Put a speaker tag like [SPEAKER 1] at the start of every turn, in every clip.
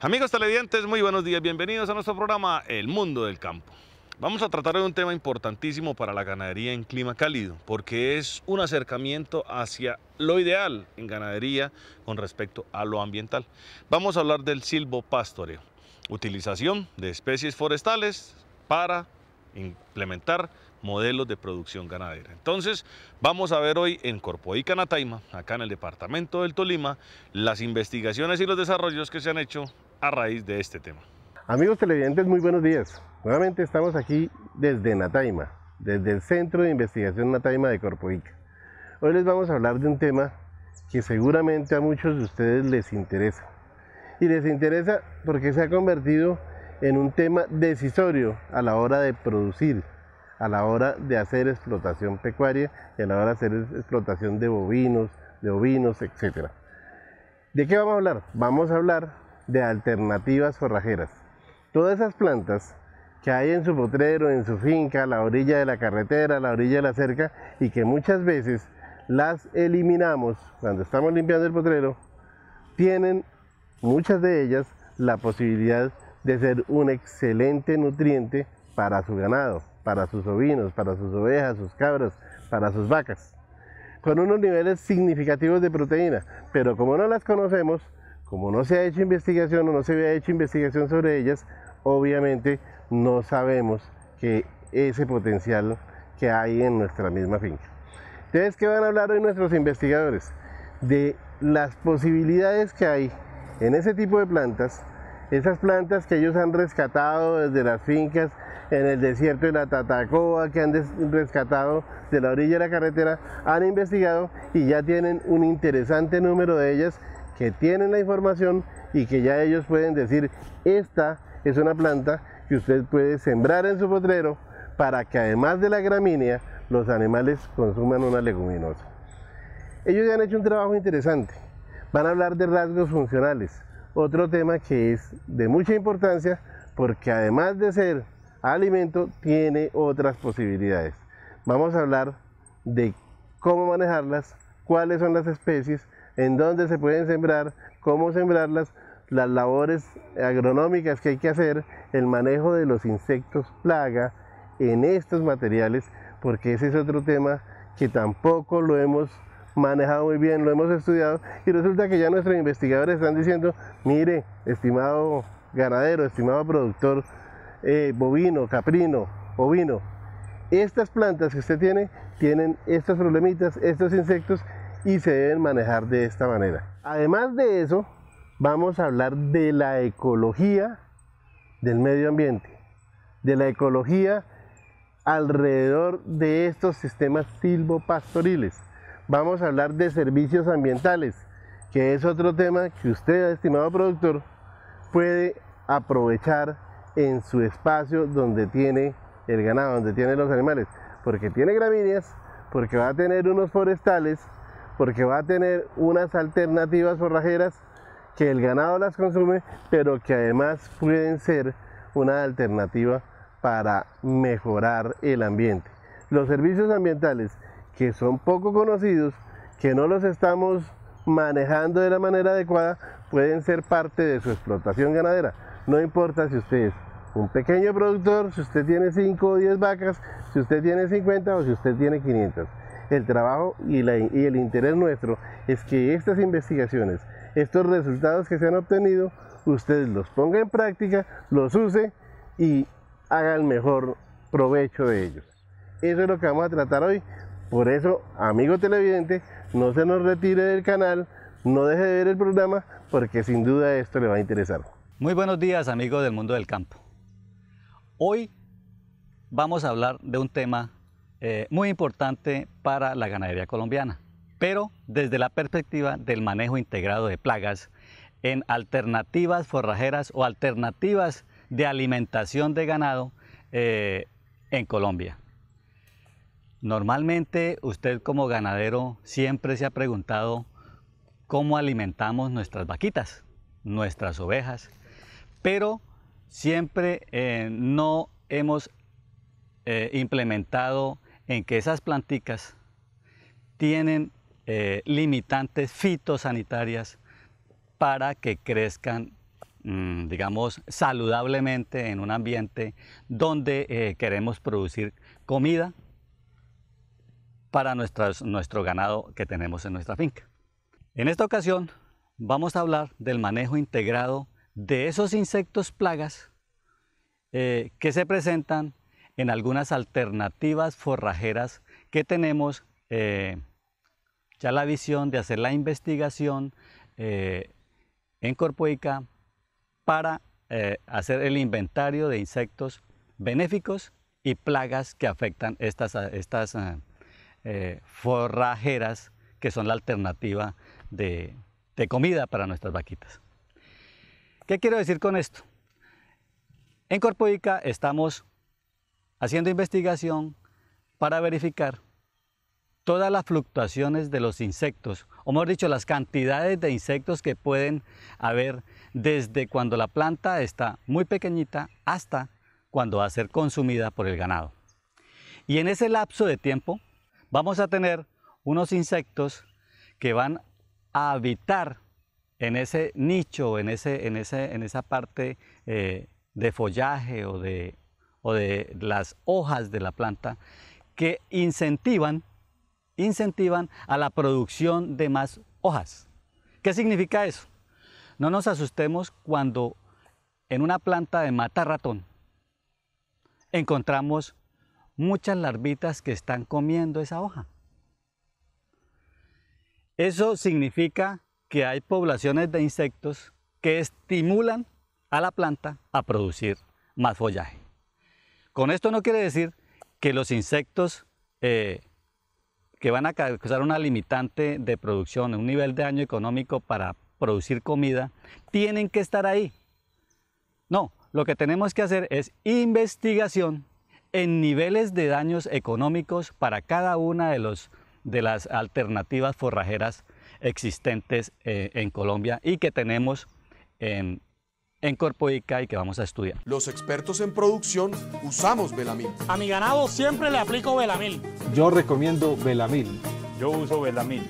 [SPEAKER 1] Amigos televidentes, muy buenos días, bienvenidos a nuestro programa El Mundo del Campo. Vamos a tratar de un tema importantísimo para la ganadería en clima cálido, porque es un acercamiento hacia lo ideal en ganadería con respecto a lo ambiental. Vamos a hablar del silvopastoreo, utilización de especies forestales para implementar modelos de producción ganadera. Entonces, vamos a ver hoy en Corpoica Nataima, acá en el departamento del Tolima, las investigaciones y los desarrollos que se han hecho a raíz de este tema.
[SPEAKER 2] Amigos televidentes, muy buenos días. Nuevamente estamos aquí desde Nataima, desde el Centro de Investigación Nataima de Corpoica. Hoy les vamos a hablar de un tema que seguramente a muchos de ustedes les interesa. Y les interesa porque se ha convertido en un tema decisorio a la hora de producir, a la hora de hacer explotación pecuaria a la hora de hacer explotación de bovinos, de ovinos, etc. ¿De qué vamos a hablar? Vamos a hablar de alternativas forrajeras. Todas esas plantas que hay en su potrero, en su finca, la orilla de la carretera, la orilla de la cerca, y que muchas veces las eliminamos cuando estamos limpiando el potrero, tienen muchas de ellas la posibilidad de ser un excelente nutriente para su ganado, para sus ovinos, para sus ovejas, sus cabras, para sus vacas, con unos niveles significativos de proteína, pero como no las conocemos, como no se ha hecho investigación o no se había hecho investigación sobre ellas, obviamente no sabemos que ese potencial que hay en nuestra misma finca. Entonces, ¿qué van a hablar hoy nuestros investigadores? De las posibilidades que hay en ese tipo de plantas, esas plantas que ellos han rescatado desde las fincas en el desierto de la Tatacoa, que han rescatado de la orilla de la carretera, han investigado y ya tienen un interesante número de ellas que tienen la información y que ya ellos pueden decir, esta es una planta que usted puede sembrar en su potrero para que además de la gramínea, los animales consuman una leguminosa. Ellos ya han hecho un trabajo interesante. Van a hablar de rasgos funcionales, otro tema que es de mucha importancia porque además de ser alimento, tiene otras posibilidades. Vamos a hablar de cómo manejarlas, cuáles son las especies, en dónde se pueden sembrar, cómo sembrarlas, las labores agronómicas que hay que hacer, el manejo de los insectos plaga en estos materiales, porque ese es otro tema que tampoco lo hemos manejado muy bien, lo hemos estudiado y resulta que ya nuestros investigadores están diciendo, mire, estimado ganadero, estimado productor eh, bovino, caprino, ovino, estas plantas que usted tiene tienen estos problemitas, estos insectos y se deben manejar de esta manera. Además de eso, vamos a hablar de la ecología del medio ambiente, de la ecología alrededor de estos sistemas silvopastoriles. Vamos a hablar de servicios ambientales, que es otro tema que usted, estimado productor, puede aprovechar en su espacio donde tiene el ganado, donde tiene los animales, porque tiene gramíneas, porque va a tener unos forestales, porque va a tener unas alternativas forrajeras que el ganado las consume, pero que además pueden ser una alternativa para mejorar el ambiente. Los servicios ambientales que son poco conocidos, que no los estamos manejando de la manera adecuada, pueden ser parte de su explotación ganadera. No importa si usted es un pequeño productor, si usted tiene 5 o 10 vacas, si usted tiene 50 o si usted tiene 500 el trabajo y, el interés nuestro es que estas investigaciones, estos resultados que se han obtenido, ustedes los ponga en práctica, los use y haga el mejor provecho de ellos. Eso es lo que vamos a tratar hoy. Por eso, amigo televidente, no se nos retire del canal, no deje de ver el programa, porque sin duda esto le va a interesar. Muy
[SPEAKER 3] buenos días, amigos del mundo del campo. Hoy vamos a hablar de un tema eh, muy importante para la ganadería colombiana, pero desde la perspectiva del manejo integrado de plagas en alternativas forrajeras o alternativas de alimentación de ganado eh, en Colombia. Normalmente usted como ganadero siempre se ha preguntado cómo alimentamos nuestras vaquitas, nuestras ovejas, pero siempre eh, no hemos implementado en que esas planticas tienen eh, limitantes fitosanitarias para que crezcan, mm, digamos, saludablemente en un ambiente donde eh, queremos producir comida para nuestro ganado que tenemos en nuestra finca. En esta ocasión vamos a hablar del manejo integrado de esos insectos plagas eh, que se presentan en algunas alternativas forrajeras que tenemos eh, ya la visión de hacer la investigación eh, en Corpoica para eh, hacer el inventario de insectos benéficos y plagas que afectan estas, estas forrajeras que son la alternativa de, de comida para nuestras vaquitas. ¿Qué quiero decir con esto? En Corpoica estamos haciendo investigación para verificar todas las fluctuaciones de los insectos, o mejor dicho, las cantidades de insectos que pueden haber desde cuando la planta está muy pequeñita hasta cuando va a ser consumida por el ganado. Y en ese lapso de tiempo vamos a tener unos insectos que van a habitar en ese nicho, en, ese, en, ese, en esa parte eh, de follaje o de de las hojas de la planta que incentivan, incentivan a la producción de más hojas. ¿Qué significa eso? No nos asustemos cuando en una planta de mata ratón encontramos muchas larvitas que están comiendo esa hoja. Eso significa que hay poblaciones de insectos que estimulan a la planta a producir más follaje. Con esto no quiere decir que los insectos eh, que van a causar una limitante de producción, un nivel de daño económico para producir comida, tienen que estar ahí. No, lo que tenemos que hacer es investigación en niveles de daños económicos para cada una de, las alternativas forrajeras existentes eh, en Colombia y que tenemos en, en Ica y que vamos a estudiar.
[SPEAKER 1] Los expertos en producción usamos Velamil. A mi ganado siempre le aplico Velamil.
[SPEAKER 4] Yo recomiendo Velamil.
[SPEAKER 1] Yo uso Velamil.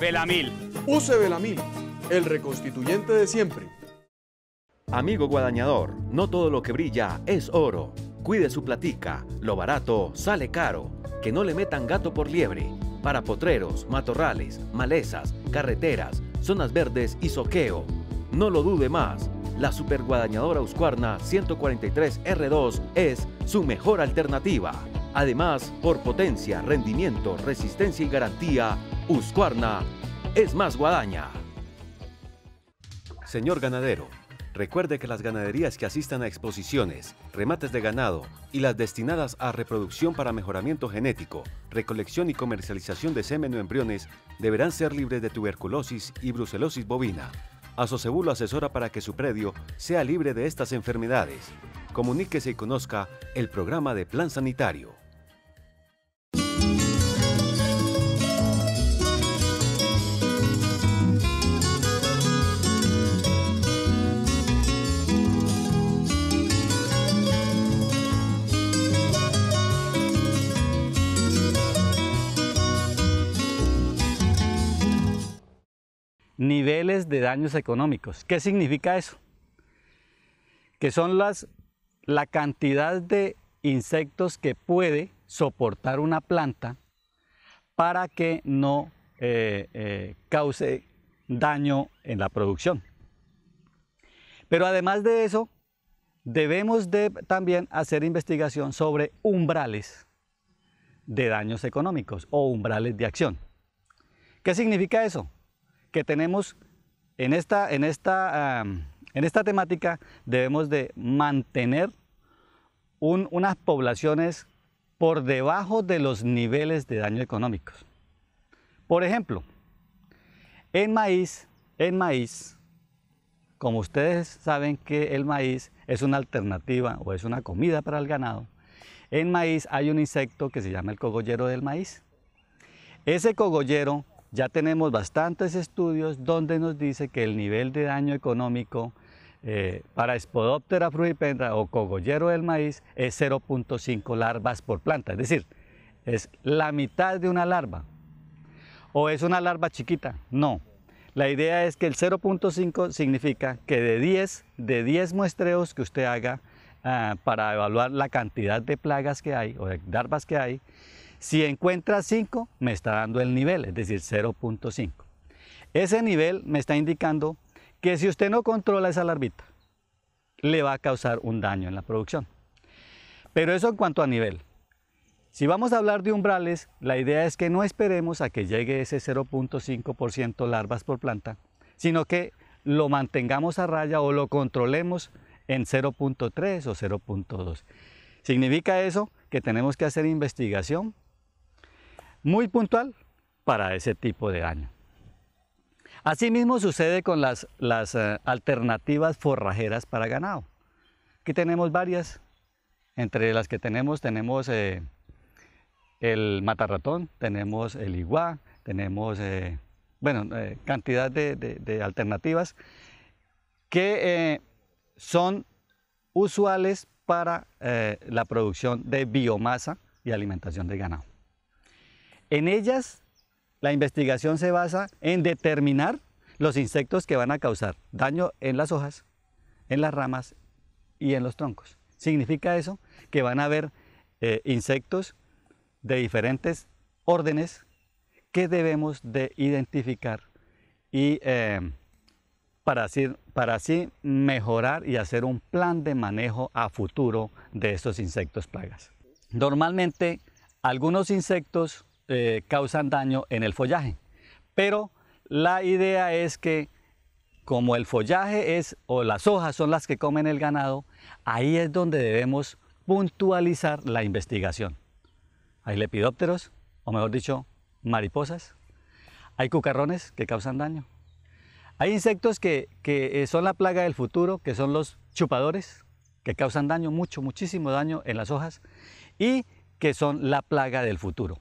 [SPEAKER 1] Velamil. Use Velamil, el reconstituyente de siempre.
[SPEAKER 4] Amigo guadañador, no todo lo que brilla es oro. Cuide su platica, lo barato sale caro. Que no le metan gato por liebre. Para potreros, matorrales, malezas, carreteras, zonas verdes y soqueo. No lo dude más la superguadañadora Uscuarna 143 R2 es su mejor alternativa. Además, por potencia, rendimiento, resistencia y garantía, Uscuarna es más guadaña. Señor ganadero, recuerde que las ganaderías que asistan a exposiciones, remates de ganado y las destinadas a reproducción para mejoramiento genético, recolección y comercialización de semen o embriones deberán ser libres de tuberculosis y brucelosis bovina su lo asesora para que su predio sea libre de estas enfermedades. Comuníquese y conozca el programa de Plan Sanitario.
[SPEAKER 3] niveles de daños económicos. ¿Qué significa eso? Que son las, la cantidad de insectos que puede soportar una planta para que no eh, eh, cause daño en la producción. Pero además de eso, debemos de también hacer investigación sobre umbrales de daños económicos o umbrales de acción. ¿Qué significa eso? que tenemos en esta, en esta, en esta temática debemos de mantener unas poblaciones por debajo de los niveles de daño económicos. Por ejemplo, en maíz, en maíz, como ustedes saben que el maíz es una alternativa o es una comida para el ganado, en maíz hay un insecto que se llama el cogollero del maíz. Ese cogollero ya tenemos bastantes estudios donde nos dice que el nivel de daño económico eh, para Spodoptera fruipendra o cogollero del maíz es 0.5 larvas por planta, es decir, es la mitad de una larva. ¿O es una larva chiquita? No. La idea es que el 0.5 significa que de 10, de 10 muestreos que usted haga ah, para evaluar la cantidad de plagas que hay o de larvas que hay, si encuentra 5, me está dando el nivel, es decir, 0.5. Ese nivel me está indicando que si usted no controla esa larvita, le va a causar un daño en la producción. Pero eso en cuanto a nivel. Si vamos a hablar de umbrales, la idea es que no esperemos a que llegue ese 0.5% larvas por planta, sino que lo mantengamos a raya o lo controlemos en 0.3 o 0.2. Significa eso que tenemos que hacer investigación muy puntual para ese tipo de año. Asimismo sucede con las, eh, alternativas forrajeras para ganado. Aquí tenemos varias. Entre las que tenemos tenemos eh, el matarratón, tenemos el iguá, tenemos eh, bueno, cantidad de, alternativas que son usuales para la producción de biomasa y alimentación de ganado. En ellas, la investigación se basa en determinar los insectos que van a causar daño en las hojas, en las ramas y en los troncos. Significa eso que van a haber eh, insectos de diferentes órdenes que debemos de identificar y eh, para, para así mejorar y hacer un plan de manejo a futuro de estos insectos plagas. Normalmente algunos insectos eh, causan daño en el follaje. Pero la idea es que como el follaje es o las hojas son las que comen el ganado, ahí es donde debemos puntualizar la investigación. Hay lepidópteros, o mejor dicho, mariposas. Hay cucarrones que causan daño. Hay insectos que eh, son la plaga del futuro, que son los chupadores, que causan daño, mucho, muchísimo daño en las hojas, y que son la plaga del futuro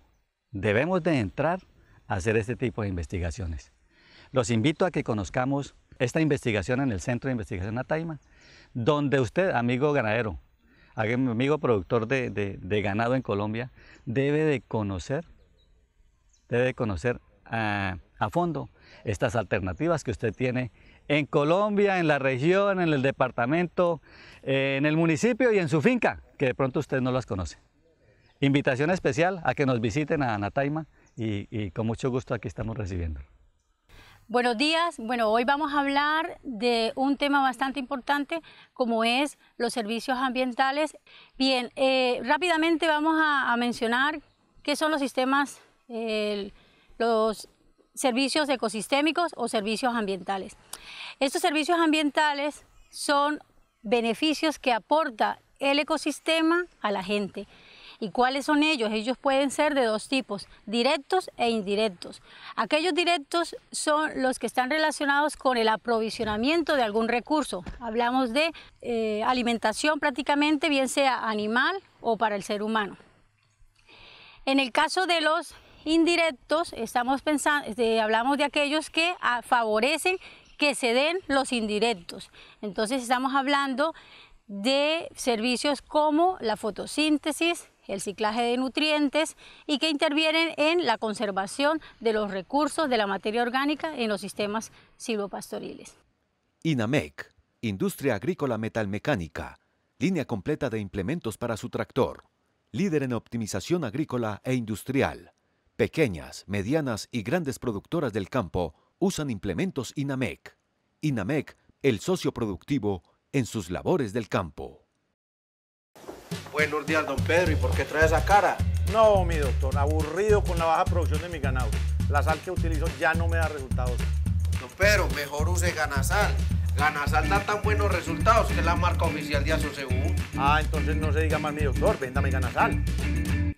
[SPEAKER 3] debemos de entrar a hacer este tipo de investigaciones. Los invito a que conozcamos esta investigación en el Centro de Investigación Ataima, donde usted, amigo ganadero, amigo productor de, ganado en Colombia, debe de conocer, debe de conocer ah, a fondo estas alternativas que usted tiene en Colombia, en la región, en el departamento, en el municipio y en su finca, que de pronto usted no las conoce invitación especial a que nos visiten a Anataima y, y con mucho gusto aquí estamos recibiendo.
[SPEAKER 5] Buenos días. Bueno, hoy vamos a hablar de un tema bastante importante como es los servicios ambientales. Bien, eh, rápidamente vamos a, mencionar qué son los sistemas, los servicios ecosistémicos o servicios ambientales. Estos servicios ambientales son beneficios que aporta el ecosistema a la gente. ¿Y cuáles son ellos? Ellos pueden ser de dos tipos, directos e indirectos. Aquellos directos son los que están relacionados con el aprovisionamiento de algún recurso. Hablamos de eh, alimentación prácticamente, bien sea animal o para el ser humano. En el caso de los indirectos, estamos hablamos de aquellos que ah, favorecen que se den los indirectos. Entonces estamos hablando de servicios como la fotosíntesis, el ciclaje de nutrientes y que intervienen en la conservación de los recursos de la materia orgánica en los sistemas silvopastoriles.
[SPEAKER 4] INAMEC, Industria Agrícola Metalmecánica, línea completa de implementos para su tractor, líder en optimización agrícola e industrial. Pequeñas, medianas y grandes productoras del campo usan implementos INAMEC. INAMEC, el socio productivo en sus labores del campo. Buenos días, don Pedro. ¿Y por qué trae esa cara? No, mi doctor, aburrido con la baja producción de mi ganado. La sal que utilizo ya no me da resultados. Don Pedro, mejor use ganasal. Ganasal da tan buenos resultados que es la marca oficial de Asocebú. Ah, entonces no se diga más mi doctor, véndame ganasal.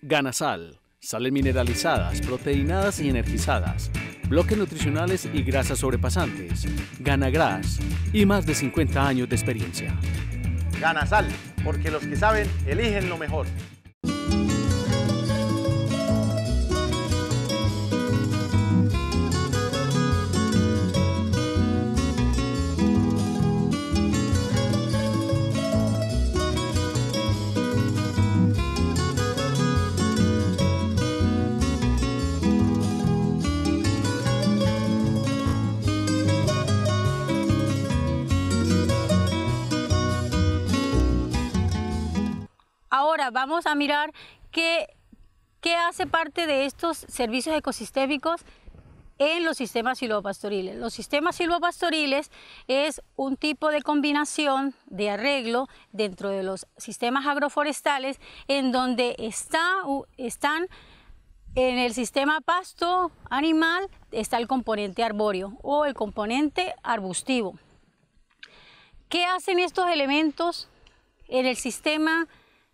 [SPEAKER 3] Ganasal, sales mineralizadas, proteinadas y energizadas, bloques
[SPEAKER 4] nutricionales y grasas sobrepasantes, ganagras y más de 50 años de experiencia. Ganasal porque los que saben eligen lo mejor.
[SPEAKER 5] vamos a mirar qué, hace parte de estos servicios ecosistémicos en los sistemas silvopastoriles. Los sistemas silvopastoriles es un tipo de combinación de arreglo dentro de los sistemas agroforestales en donde están en el sistema pasto animal está el componente arbóreo o el componente arbustivo. ¿Qué hacen estos elementos en el sistema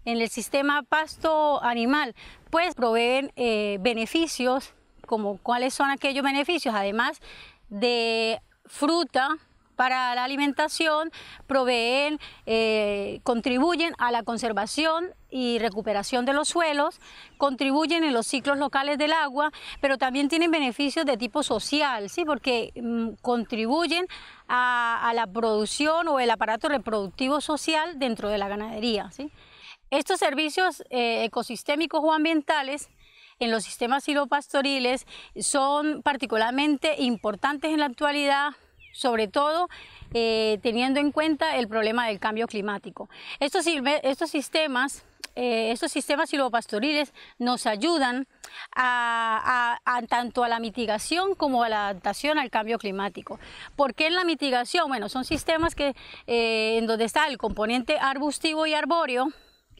[SPEAKER 5] en el sistema pasto animal, pues proveen eh, beneficios, como cuáles son aquellos beneficios, además de fruta para la alimentación, proveen, eh, contribuyen a la conservación y recuperación de los suelos, contribuyen en los ciclos locales del agua, pero también tienen beneficios de tipo social, ¿sí? porque mm, contribuyen a, a, la producción o el aparato reproductivo social dentro de la ganadería. ¿sí? Estos servicios eh, ecosistémicos o ambientales en los sistemas silvopastoriles son particularmente importantes en la actualidad, sobre todo eh, teniendo en cuenta el problema del cambio climático. Estos, sistemas eh, estos sistemas silvopastoriles nos ayudan tanto a la mitigación como a la adaptación al cambio climático. ¿Por qué en la mitigación? Bueno, son sistemas que, en donde está el componente arbustivo y arbóreo,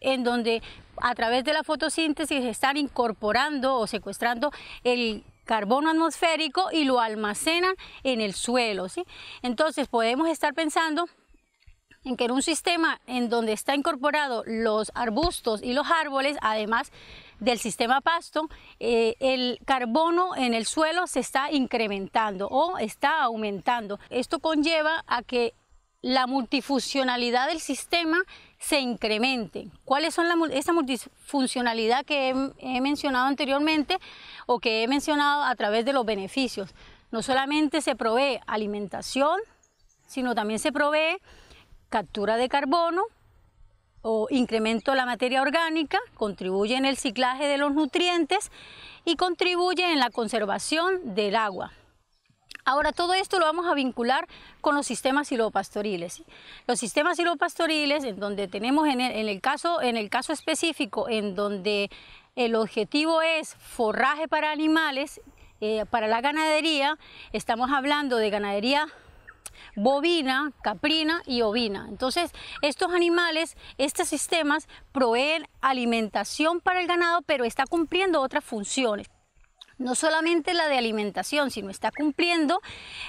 [SPEAKER 5] en donde a través de la fotosíntesis están incorporando o secuestrando el carbono atmosférico y lo almacenan en el suelo. ¿sí? Entonces podemos estar pensando en que en un sistema en donde está incorporado los arbustos y los árboles, además del sistema pasto, eh, el carbono en el suelo se está incrementando o está aumentando. Esto conlleva a que la multifuncionalidad del sistema se incremente. ¿Cuáles son esa multifuncionalidad que he, he, mencionado anteriormente o que he mencionado a través de los beneficios? No solamente se provee alimentación, sino también se provee captura de carbono o incremento de la materia orgánica, contribuye en el ciclaje de los nutrientes y contribuye en la conservación del agua. Ahora, todo esto lo vamos a vincular con los sistemas silvopastoriles. Los sistemas silvopastoriles, en donde tenemos en el, caso, en el caso específico, en donde el objetivo es forraje para animales, eh, para la ganadería, estamos hablando de ganadería bovina, caprina y ovina. Entonces, estos animales, estos sistemas proveen alimentación para el ganado, pero está cumpliendo otras funciones no solamente la de alimentación, sino está cumpliendo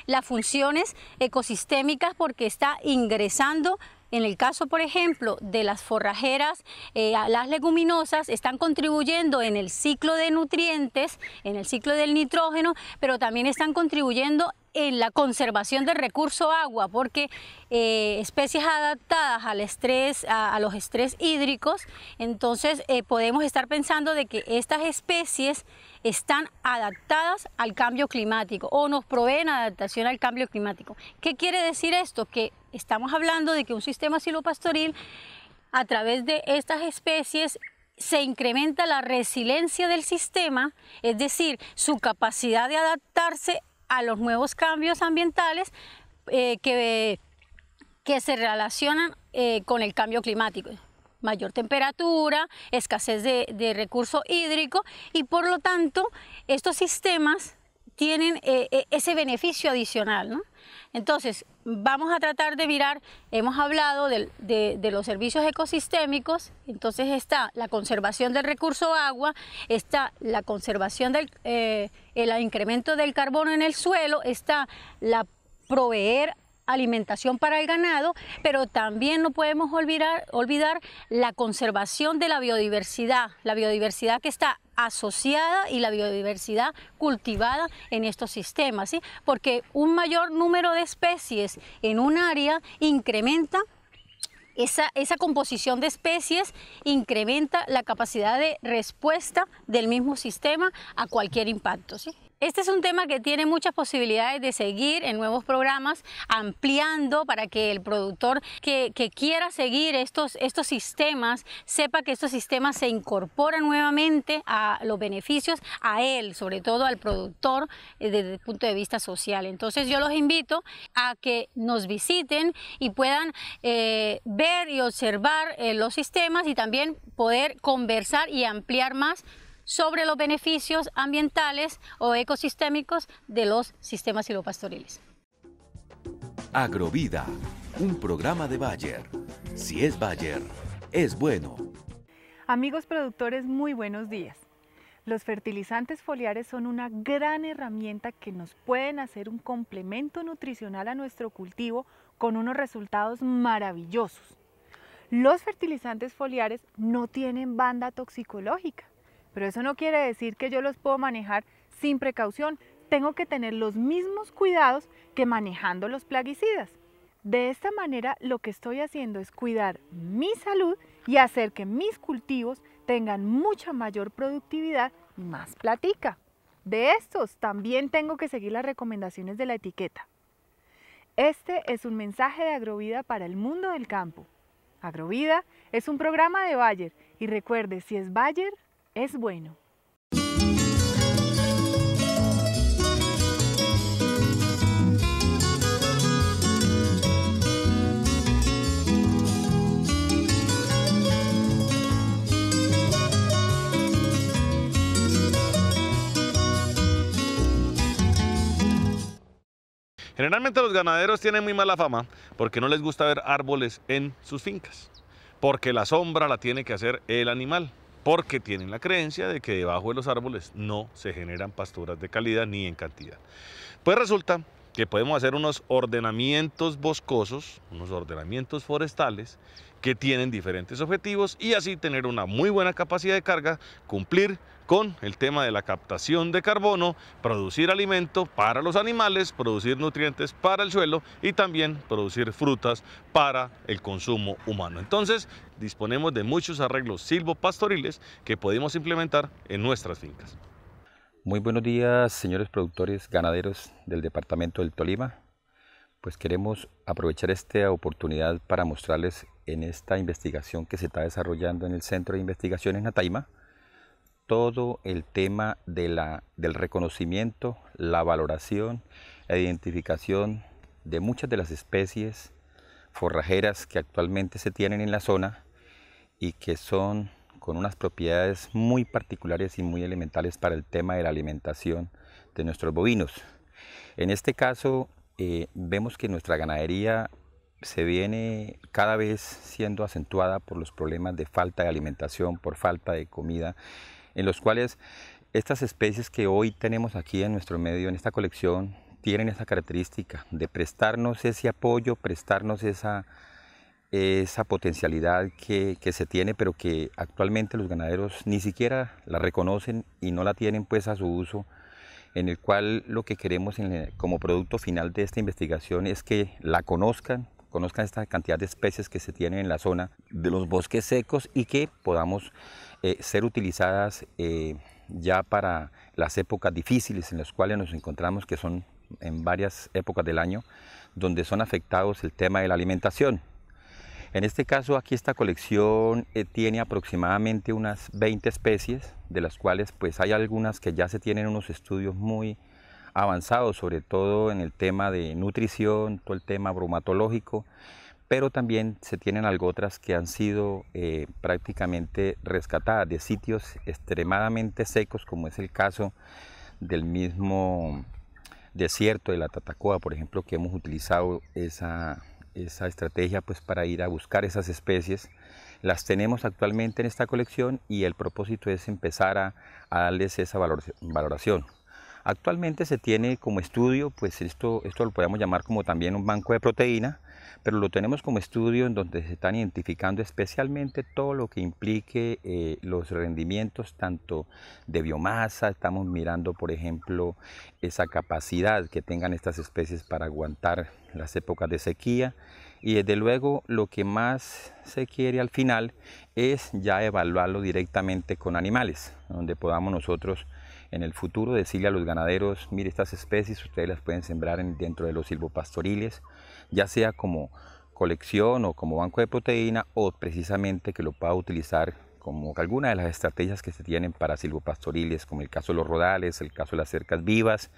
[SPEAKER 5] las funciones ecosistémicas porque está ingresando en el caso, por ejemplo, de las forrajeras, eh, las leguminosas están contribuyendo en el ciclo de nutrientes, en el ciclo del nitrógeno, pero también están contribuyendo en la conservación del recurso agua, porque eh, especies adaptadas al estrés, a, los estrés hídricos, entonces eh, podemos estar pensando de que estas especies están adaptadas al cambio climático o nos proveen adaptación al cambio climático. ¿Qué quiere decir esto? Que Estamos hablando de que un sistema silopastoril, a través de estas especies, se incrementa la resiliencia del sistema, es decir, su capacidad de adaptarse a los nuevos cambios ambientales eh, que, que, se relacionan eh, con el cambio climático mayor temperatura, escasez de, recurso hídrico y por lo tanto estos sistemas tienen eh, ese beneficio adicional. ¿no? Entonces, vamos a tratar de mirar, hemos hablado de, los servicios ecosistémicos, entonces está la conservación del recurso agua, está la conservación del eh, el incremento del carbono en el suelo, está la proveer alimentación para el ganado, pero también no podemos olvidar, olvidar la conservación de la biodiversidad, la biodiversidad que está asociada y la biodiversidad cultivada en estos sistemas, ¿sí? porque un mayor número de especies en un área incrementa esa, esa, composición de especies incrementa la capacidad de respuesta del mismo sistema a cualquier impacto. ¿sí? Este es un tema que tiene muchas posibilidades de seguir en nuevos programas, ampliando para que el productor que, quiera seguir estos, estos sistemas sepa que estos sistemas se incorporan nuevamente a los beneficios, a él, sobre todo al productor eh, desde el punto de vista social. Entonces yo los invito a que nos visiten y puedan eh, ver y observar eh, los sistemas y también poder conversar y ampliar más sobre los beneficios ambientales o ecosistémicos de los sistemas silvopastoriles.
[SPEAKER 4] Agrovida, un programa de Bayer. Si es Bayer, es bueno.
[SPEAKER 5] Amigos productores, muy buenos días. Los fertilizantes foliares son una gran herramienta que nos pueden hacer un complemento nutricional a nuestro cultivo con unos resultados maravillosos. Los fertilizantes foliares no tienen banda toxicológica, pero eso no quiere decir que yo los puedo manejar sin precaución. Tengo que tener los mismos cuidados que manejando los plaguicidas. De esta manera lo que estoy haciendo es cuidar mi salud y hacer que mis cultivos tengan mucha mayor productividad y más platica. De estos también tengo que seguir las recomendaciones de la etiqueta. Este es un mensaje de Agrovida para el mundo del campo. Agrovida es un programa de Bayer y recuerde, si es Bayer, es bueno.
[SPEAKER 1] Generalmente los ganaderos tienen muy mala fama porque no les gusta ver árboles en sus fincas, porque la sombra la tiene que hacer el animal porque tienen la creencia de que debajo de los árboles no se generan pasturas de calidad ni en cantidad. Pues resulta que podemos hacer unos ordenamientos boscosos, unos ordenamientos forestales, que tienen diferentes objetivos y así tener una muy buena capacidad de carga, cumplir con el tema de la captación de carbono, producir alimento para los animales, producir nutrientes para el suelo y también producir frutas para el consumo humano. Entonces, disponemos de muchos arreglos silvopastoriles que podemos implementar en nuestras fincas.
[SPEAKER 6] Muy buenos días, señores productores ganaderos del departamento del Tolima. Pues queremos aprovechar esta oportunidad para mostrarles en esta investigación que se está desarrollando en el Centro de Investigaciones Nataima todo el tema de la, del reconocimiento, la valoración, la identificación de muchas de las especies forrajeras que actualmente se tienen en la zona y que son con unas propiedades muy particulares y muy elementales para el tema de la alimentación de nuestros bovinos. En este caso, eh, vemos que nuestra ganadería se viene cada vez siendo acentuada por los problemas de falta de alimentación, por falta de comida, en los cuales estas especies que hoy tenemos aquí en nuestro medio, en esta colección, tienen esa característica de prestarnos ese apoyo, prestarnos esa, esa potencialidad que, se tiene, pero que actualmente los ganaderos ni siquiera la reconocen y no la tienen pues a su uso, en el cual lo que queremos como producto final de esta investigación es que la conozcan, conozcan esta cantidad de especies que se tienen en la zona de los bosques secos y que podamos eh, ser utilizadas eh, ya para las épocas difíciles en las cuales nos encontramos, que son en varias épocas del año, donde son afectados el tema de la alimentación. En este caso aquí esta colección eh, tiene aproximadamente unas 20 especies, de las cuales pues hay algunas que ya se tienen unos estudios muy avanzado, sobre todo en el tema de nutrición, todo el tema bromatológico, pero también se tienen algo que han sido eh, prácticamente rescatadas de sitios extremadamente secos, como es el caso del mismo desierto de la Tatacoa, por ejemplo, que hemos utilizado esa, esa estrategia pues, para ir a buscar esas especies las tenemos actualmente en esta colección y el propósito es empezar a, a darles esa valoración. Actualmente se tiene como estudio, pues esto, esto lo podemos llamar como también un banco de proteína, pero lo tenemos como estudio en donde se están identificando especialmente todo lo que implique eh, los rendimientos tanto de biomasa, estamos mirando por ejemplo esa capacidad que tengan estas especies para aguantar las épocas de sequía y desde luego lo que más se quiere al final es ya evaluarlo directamente con animales, donde podamos nosotros en el futuro decirle a los ganaderos, mire estas especies ustedes las pueden sembrar dentro de los silvopastoriles, ya sea como colección o como banco de proteína o precisamente que lo pueda utilizar como alguna de las estrategias que se tienen para silvopastoriles, como el caso de los rodales, el caso de las cercas vivas,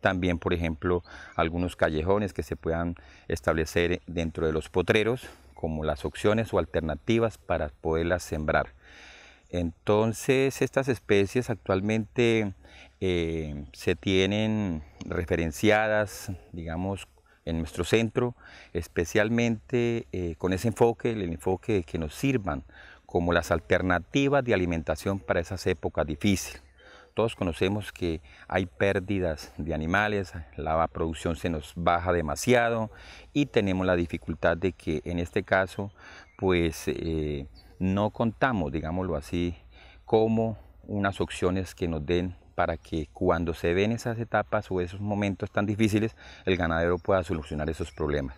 [SPEAKER 6] también por ejemplo algunos callejones que se puedan establecer dentro de los potreros, como las opciones o alternativas para poderlas sembrar. Entonces, estas especies actualmente eh, se tienen referenciadas, digamos, en nuestro centro, especialmente eh, con ese enfoque, el enfoque de que nos sirvan como las alternativas de alimentación para esas épocas difíciles. Todos conocemos que hay pérdidas de animales, la producción se nos baja demasiado y tenemos la dificultad de que en este caso, pues... Eh, no contamos, digámoslo así, como unas opciones que nos den para que cuando se ven esas etapas o esos momentos tan difíciles, el ganadero pueda solucionar esos problemas.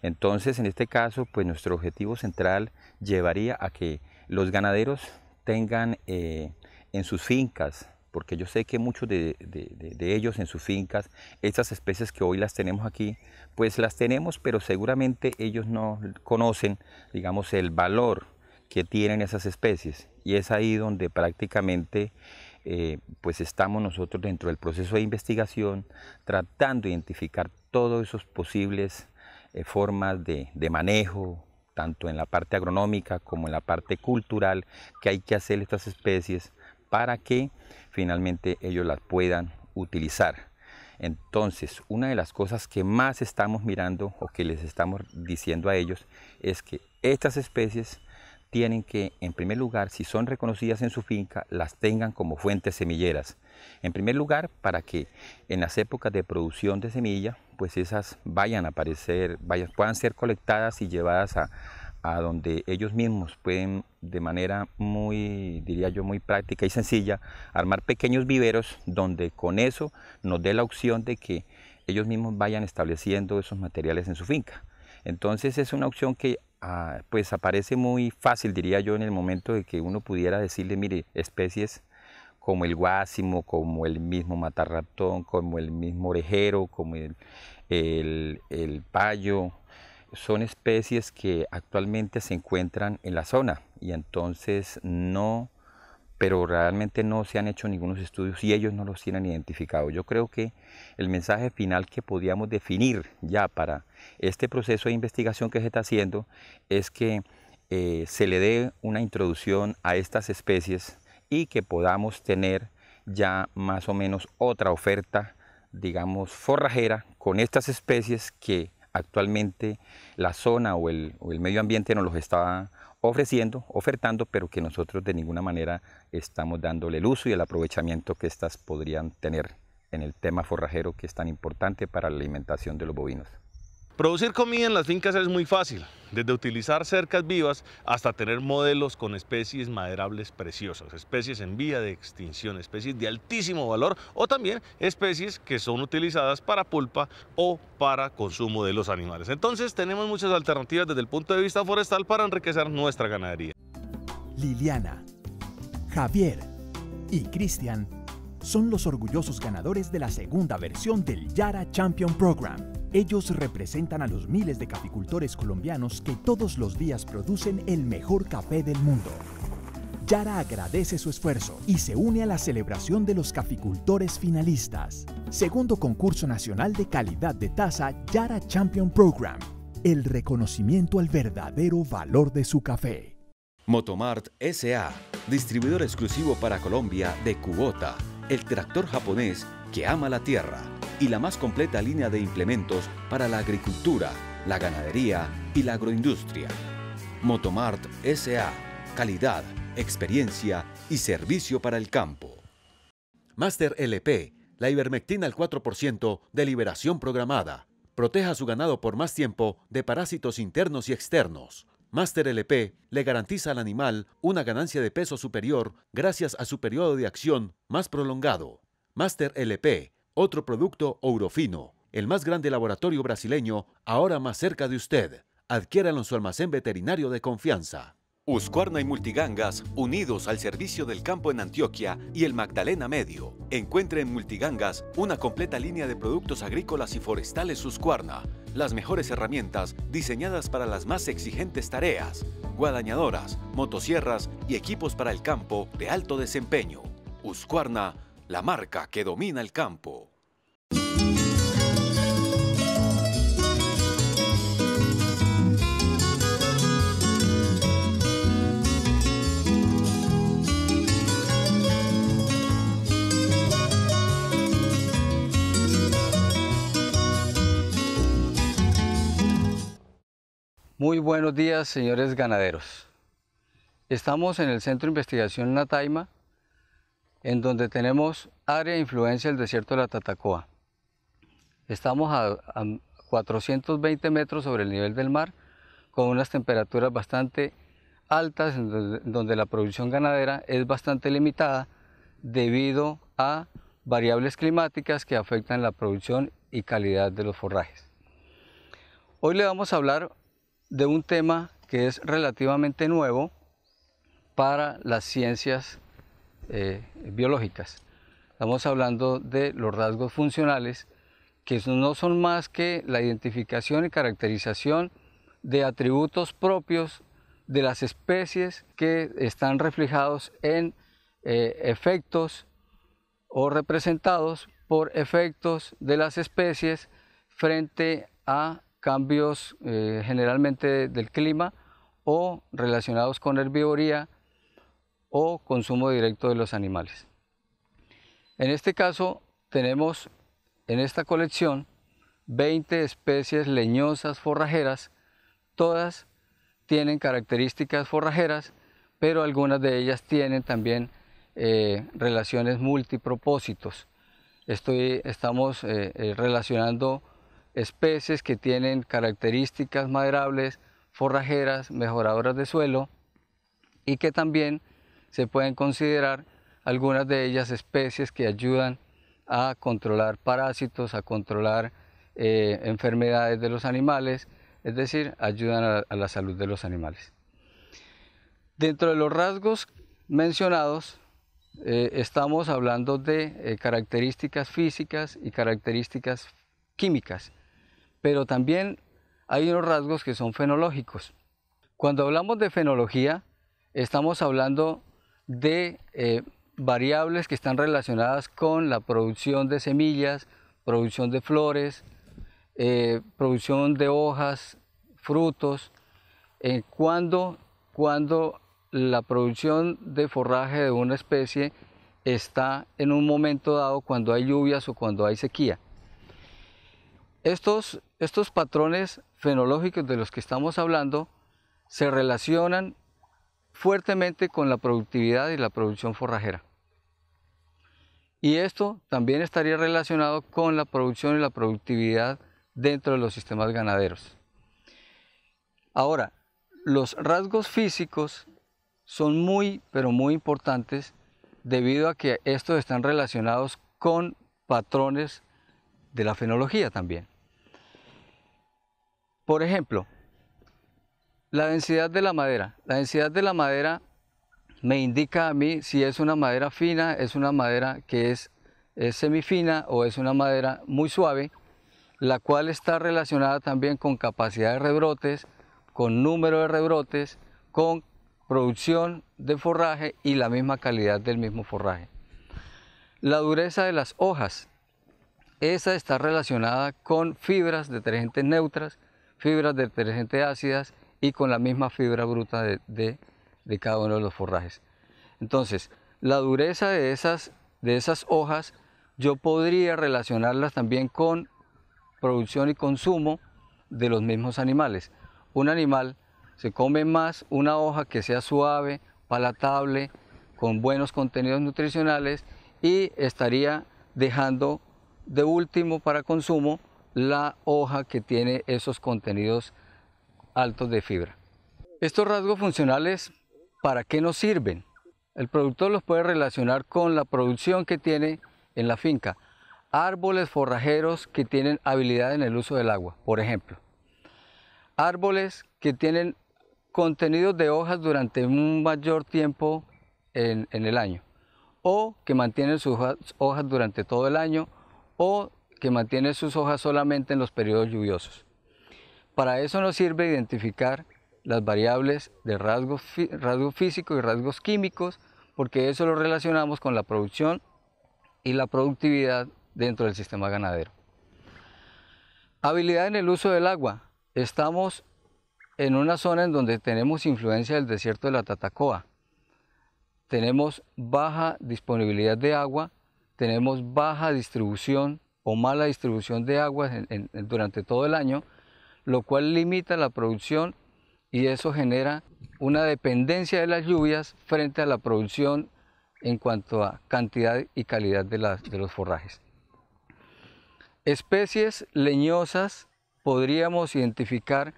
[SPEAKER 6] Entonces, en este caso, pues nuestro objetivo central llevaría a que los ganaderos tengan eh, en sus fincas, porque yo sé que muchos de, de, ellos en sus fincas, estas especies que hoy las tenemos aquí, pues las tenemos, pero seguramente ellos no conocen, digamos, el valor que tienen esas especies. Y es ahí donde prácticamente eh, pues estamos nosotros dentro del proceso de investigación tratando de identificar todos esos posibles eh, formas de, de, manejo, tanto en la parte agronómica como en la parte cultural, que hay que hacer estas especies para que finalmente ellos las puedan utilizar. Entonces, una de las cosas que más estamos mirando o que les estamos diciendo a ellos es que estas especies tienen que, en primer lugar, si son reconocidas en su finca, las tengan como fuentes semilleras. En primer lugar, para que en las épocas de producción de semilla, pues esas vayan a aparecer, vayan, puedan ser colectadas y llevadas a, a donde ellos mismos pueden de manera muy, diría yo, muy práctica y sencilla, armar pequeños viveros donde con eso nos dé la opción de que ellos mismos vayan estableciendo esos materiales en su finca. Entonces es una opción que Ah, pues aparece muy fácil, diría yo, en el momento de que uno pudiera decirle, mire, especies como el guásimo, como el mismo matarratón, como el mismo orejero, como el, el, el payo, son especies que actualmente se encuentran en la zona y entonces no pero realmente no se han hecho ningunos estudios y ellos no los tienen identificados. Yo creo que el mensaje final que podíamos definir ya para este proceso de investigación que se está haciendo es que eh, se le dé una introducción a estas especies y que podamos tener ya más o menos otra oferta, digamos, forrajera con estas especies que actualmente la zona o el, medio ambiente no los está ofreciendo, ofertando, pero que nosotros de ninguna manera estamos dándole el uso y el aprovechamiento que éstas podrían tener en el tema forrajero que es tan importante para la alimentación de los bovinos.
[SPEAKER 1] Producir comida en las fincas es muy fácil, desde utilizar cercas vivas hasta tener modelos con especies maderables preciosas, especies en vía de extinción, especies de altísimo valor o también especies que son utilizadas para pulpa o para consumo de los animales. Entonces tenemos muchas alternativas desde el punto de vista forestal para enriquecer nuestra ganadería.
[SPEAKER 4] Liliana, Javier y Cristian son los orgullosos ganadores de la segunda versión del Yara Champion Program ellos representan a los miles de caficultores colombianos que todos los días producen el mejor café del mundo. Yara agradece su esfuerzo y se une a la celebración de los caficultores finalistas. Segundo concurso nacional de calidad de taza Yara Champion Program. El reconocimiento al verdadero valor
[SPEAKER 1] de su café.
[SPEAKER 4] Motomart SA, distribuidor exclusivo para Colombia de Kubota, el tractor japonés que ama la tierra y la más completa línea de implementos para la agricultura, la ganadería y la agroindustria. Motomart SA, calidad, experiencia y servicio para el campo. Master LP, la ivermectina al 4% de liberación programada. Proteja a su ganado por más tiempo de parásitos internos y externos. Master LP le garantiza al animal una ganancia de peso superior gracias a su periodo de acción más prolongado. Master LP otro producto Ourofino, el más grande laboratorio brasileño, ahora más cerca de usted. Adquiéralo en su almacén veterinario de confianza. Uscuarna y Multigangas, unidos al servicio del campo en Antioquia y el Magdalena Medio. Encuentre en Multigangas una completa línea de productos agrícolas y forestales Uscuarna, las mejores herramientas diseñadas para las más exigentes tareas, guadañadoras, motosierras y equipos para el campo de alto desempeño. Uscuarna la marca que domina el campo.
[SPEAKER 7] Muy buenos días, señores ganaderos. Estamos en el Centro de Investigación Nataima en donde tenemos área de influencia del desierto de la Tatacoa. Estamos a, 420 metros sobre el nivel del mar, con unas temperaturas bastante altas, donde la producción ganadera es bastante limitada debido a variables climáticas que afectan la producción y calidad de los forrajes. Hoy le vamos a hablar de un tema que es relativamente nuevo para las ciencias eh, biológicas. Estamos hablando de los rasgos funcionales, que no son más que la identificación y caracterización de atributos propios de las especies que están reflejados en eh, efectos o representados por efectos de las especies frente a cambios eh, generalmente del clima o relacionados con herbivoría, o consumo directo de los animales. En este caso tenemos en esta colección 20 especies leñosas forrajeras, todas tienen características forrajeras, pero algunas de ellas tienen también eh, relaciones multipropósitos. Estoy, estamos eh, eh, relacionando especies que tienen características maderables, forrajeras, mejoradoras de suelo y que también se pueden considerar algunas de ellas especies que ayudan a controlar parásitos, a controlar eh, enfermedades de los animales, es decir, ayudan a, la salud de los animales. Dentro de los rasgos mencionados, eh, estamos hablando de eh, características físicas y características químicas, pero también hay unos rasgos que son fenológicos. Cuando hablamos de fenología, estamos hablando de eh, variables que están relacionadas con la producción de semillas, producción de flores, eh, producción de hojas, frutos, en eh, cuando, cuando la producción de forraje de una especie está en un momento dado cuando hay lluvias o cuando hay sequía. Estos, estos patrones fenológicos de los que estamos hablando se relacionan fuertemente con la productividad y la producción forrajera. Y esto también estaría relacionado con la producción y la productividad dentro de los sistemas ganaderos. Ahora, los rasgos físicos son muy, pero muy importantes debido a que estos están relacionados con patrones de la fenología también. Por ejemplo, la densidad de la madera. La densidad de la madera me indica a mí si es una madera fina, es una madera que es, semifina o es una madera muy suave, la cual está relacionada también con capacidad de rebrotes, con número de rebrotes, con producción de forraje y la misma calidad del mismo forraje. La dureza de las hojas, esa está relacionada con fibras detergentes neutras, fibras detergentes ácidas, y con la misma fibra bruta de, de cada uno de los forrajes. Entonces, la dureza de esas, de esas hojas yo podría relacionarlas también con producción y consumo de los mismos animales. Un animal se come más una hoja que sea suave, palatable, con buenos contenidos nutricionales y estaría dejando de último para consumo la hoja que tiene esos contenidos altos de fibra. Estos rasgos funcionales, ¿para qué nos sirven? El productor los puede relacionar con la producción que tiene en la finca. Árboles forrajeros que tienen habilidad en el uso del agua, por ejemplo. Árboles que tienen contenidos de hojas durante un mayor tiempo en, el año. O que mantienen sus hojas durante todo el año. O que mantienen sus hojas solamente en los periodos lluviosos. Para eso nos sirve identificar las variables de rasgos, físicos y rasgos químicos, porque eso lo relacionamos con la producción y la productividad dentro del sistema ganadero. Habilidad en el uso del agua. Estamos en una zona en donde tenemos influencia del desierto de la Tatacoa. Tenemos baja disponibilidad de agua, tenemos baja distribución o mala distribución de agua durante todo el año, lo cual limita la producción y eso genera una dependencia de las lluvias frente a la producción en cuanto a cantidad y calidad de, los forrajes. Especies leñosas podríamos identificar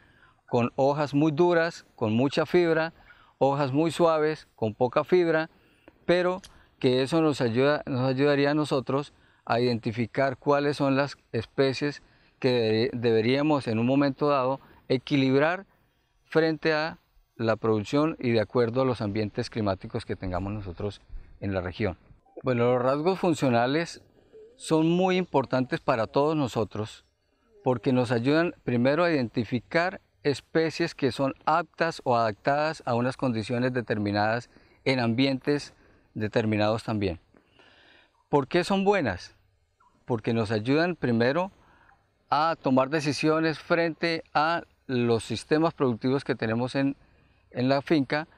[SPEAKER 7] con hojas muy duras, con mucha fibra, hojas muy suaves, con poca fibra, pero que eso nos, ayuda, nos ayudaría a nosotros a identificar cuáles son las especies que deberíamos en un momento dado equilibrar frente a la producción y de acuerdo a los ambientes climáticos que tengamos nosotros en la región. Bueno, los rasgos funcionales son muy importantes para todos nosotros porque nos ayudan primero a identificar especies que son aptas o adaptadas a unas condiciones determinadas en ambientes determinados también. ¿Por qué son buenas? Porque nos ayudan primero a tomar decisiones frente a los sistemas productivos que tenemos en, en la finca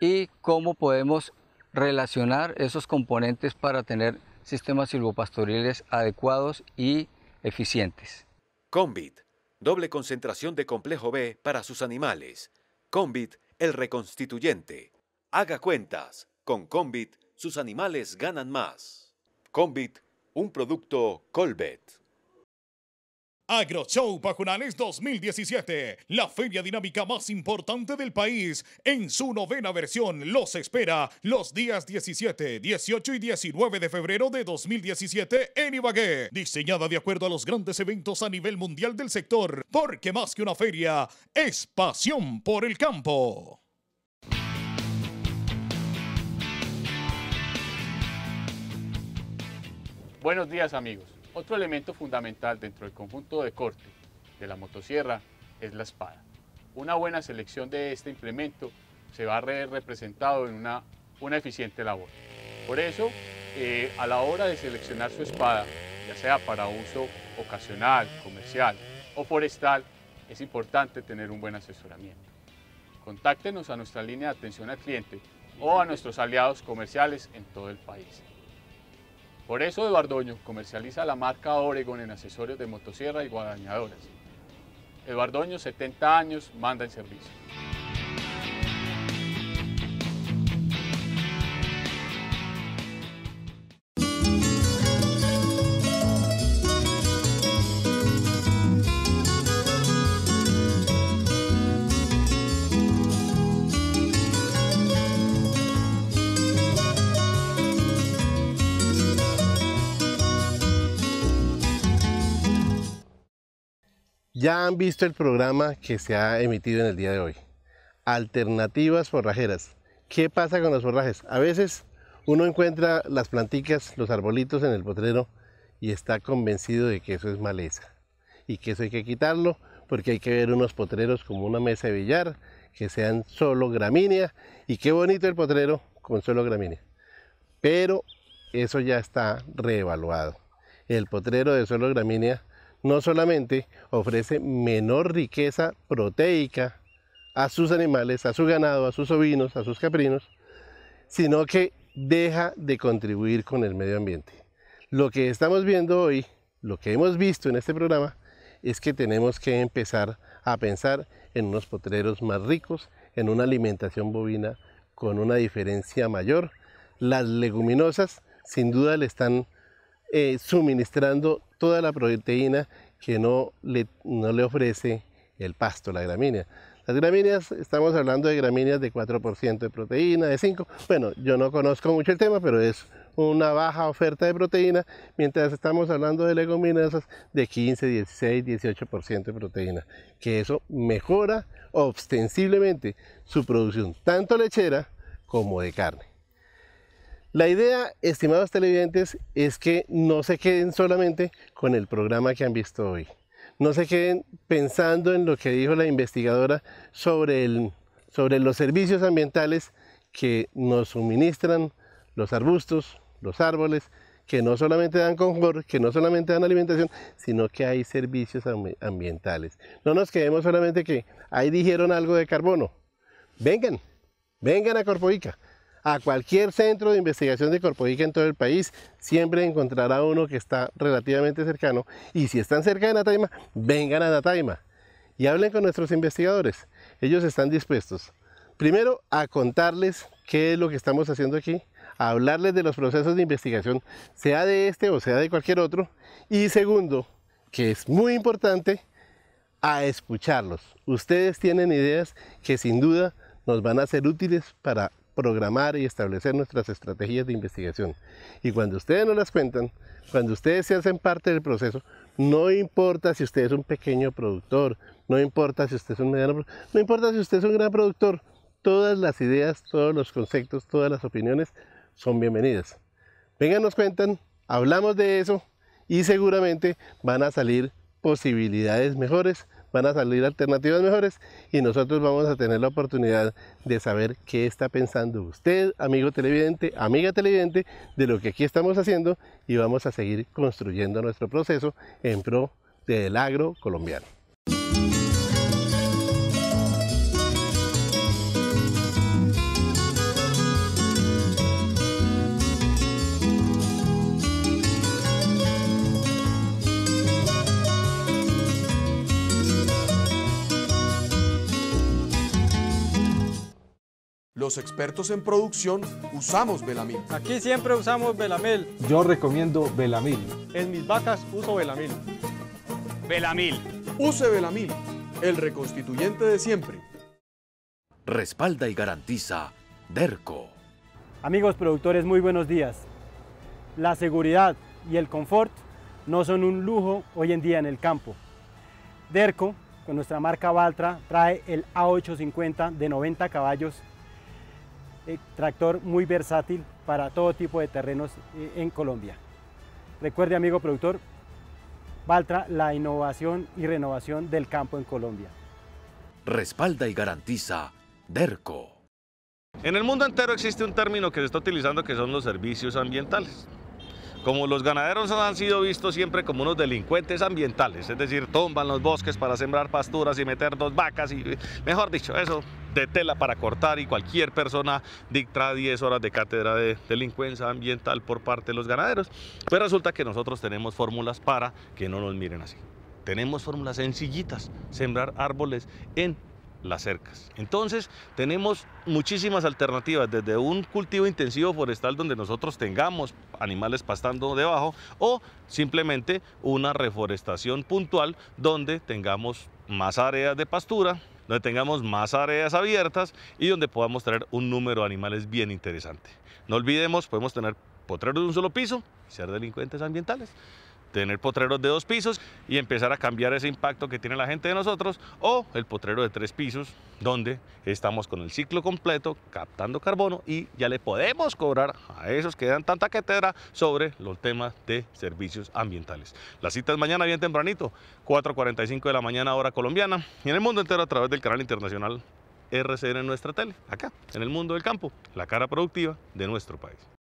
[SPEAKER 7] y cómo podemos relacionar esos componentes para tener sistemas silvopastoriles adecuados y eficientes.
[SPEAKER 4] Convit, doble concentración de complejo B para sus animales. Convit, el reconstituyente. Haga cuentas. Con Convit, sus animales ganan más. Convit, un producto Colbet.
[SPEAKER 1] AgroShow Pajunales 2017, la feria dinámica más importante del país, en su novena versión, los espera los días 17, 18 y 19 de febrero de 2017 en Ibagué. Diseñada de acuerdo a los grandes eventos a nivel mundial del sector, porque más que una feria, es pasión por el campo. Buenos días amigos. Otro elemento fundamental dentro del conjunto de corte de la motosierra es la espada. Una buena selección de este implemento
[SPEAKER 7] se va a ver representado en una, eficiente labor. Por eso, eh, a la hora de seleccionar su espada, ya sea para uso ocasional, comercial o forestal, es importante tener un buen asesoramiento. Contáctenos a nuestra línea de atención al cliente o a nuestros aliados comerciales en todo el país. Por eso Eduardoño comercializa la marca Oregon en accesorios de motosierra y guadañadoras. Eduardoño, 70 años, manda en servicio.
[SPEAKER 2] Ya han visto el programa que se ha emitido en el día de hoy. Alternativas forrajeras. ¿Qué pasa con los forrajes? A veces uno encuentra las planticas, los arbolitos en el potrero y está convencido de que eso es maleza y que eso hay que quitarlo porque hay que ver unos potreros como una mesa de billar que sean solo gramínea y qué bonito el potrero con solo gramínea. Pero eso ya está reevaluado. El potrero de solo gramínea no solamente ofrece menor riqueza proteica a sus animales, a su ganado, a sus ovinos, a sus caprinos, sino que deja de contribuir con el medio ambiente. Lo que estamos viendo hoy, lo que hemos visto en este programa, es que tenemos que empezar a pensar en unos potreros más ricos, en una alimentación bovina con una diferencia mayor. Las leguminosas sin duda le están eh, suministrando toda la proteína que no le, no le ofrece el pasto, la gramínea. Las gramíneas, estamos hablando de gramíneas de 4% de proteína, de 5%. Bueno, yo no conozco mucho el tema, pero es una baja oferta de proteína, mientras estamos hablando de leguminosas de 15, 16, 18% de proteína, que eso mejora ostensiblemente su producción, tanto lechera como de carne. La idea, estimados televidentes, es que no se queden solamente con el programa que han visto hoy. No se queden pensando en lo que dijo la investigadora sobre, el, sobre los servicios ambientales que nos suministran los arbustos, los árboles, que no solamente dan confort, que no solamente dan alimentación, sino que hay servicios ambientales. No nos quedemos solamente que ahí dijeron algo de carbono. Vengan, vengan a Corpoica a cualquier centro de investigación de Corpoica en todo el país, siempre encontrará uno que está relativamente cercano. Y si están cerca de Nataima, vengan a Nataima y hablen con nuestros investigadores. Ellos están dispuestos, primero, a contarles qué es lo que estamos haciendo aquí, a hablarles de los procesos de investigación, sea de este o sea de cualquier otro. Y segundo, que es muy importante, a escucharlos. Ustedes tienen ideas que sin duda nos van a ser útiles para programar y establecer nuestras estrategias de investigación. Y cuando ustedes nos las cuentan, cuando ustedes se hacen parte del proceso, no importa si usted es un pequeño productor, no importa si usted es un mediano, no importa si usted es un gran productor, todas las ideas, todos los conceptos, todas las opiniones son bienvenidas. Vengan, nos cuentan, hablamos de eso y seguramente van a salir posibilidades mejores van a salir alternativas mejores y nosotros vamos a tener la oportunidad de saber qué está pensando usted, amigo televidente, amiga televidente, de lo que aquí estamos haciendo y vamos a seguir construyendo nuestro proceso en pro del agro colombiano.
[SPEAKER 1] los expertos en producción usamos Belamil. Aquí siempre usamos Belamil.
[SPEAKER 4] Yo recomiendo Belamil.
[SPEAKER 1] En mis vacas uso Belamil. Belamil. Use Belamil, el reconstituyente de siempre.
[SPEAKER 4] Respalda y garantiza DERCO. Amigos productores, muy buenos días. La seguridad y el confort no son un lujo hoy en día en el campo. DERCO, con nuestra marca Valtra, trae el A850 de 90 caballos eh, tractor muy versátil para todo tipo de terrenos eh, en Colombia. Recuerde, amigo productor, Valtra, la innovación y renovación del campo en Colombia. Respalda y garantiza DERCO.
[SPEAKER 1] En el mundo entero existe un término que se está utilizando que son los servicios ambientales. Como los ganaderos han sido vistos siempre como unos delincuentes ambientales, es decir, tumban los bosques para sembrar pasturas y meter dos vacas y, mejor dicho, eso de tela para cortar y cualquier persona dicta 10 horas de cátedra de delincuencia ambiental por parte de los ganaderos. Pues resulta que nosotros tenemos fórmulas para que no nos miren así. Tenemos fórmulas sencillitas, sembrar árboles en las cercas. Entonces tenemos muchísimas alternativas, desde un cultivo intensivo forestal donde nosotros tengamos animales pastando debajo o simplemente una reforestación puntual donde tengamos más áreas de pastura, donde tengamos más áreas abiertas y donde podamos tener un número de animales bien interesante. No olvidemos, podemos tener potreros de un solo piso, ser delincuentes ambientales tener potreros de dos pisos y empezar a cambiar ese impacto que tiene la gente de nosotros o el potrero de tres pisos donde estamos con el ciclo completo captando carbono y ya le podemos cobrar a esos que dan tanta quetera sobre los temas de servicios ambientales. La cita es mañana bien tempranito, 4.45 de la mañana hora colombiana y en el mundo entero a través del canal internacional RCN en nuestra tele, acá, en el mundo del campo, la cara productiva de nuestro país.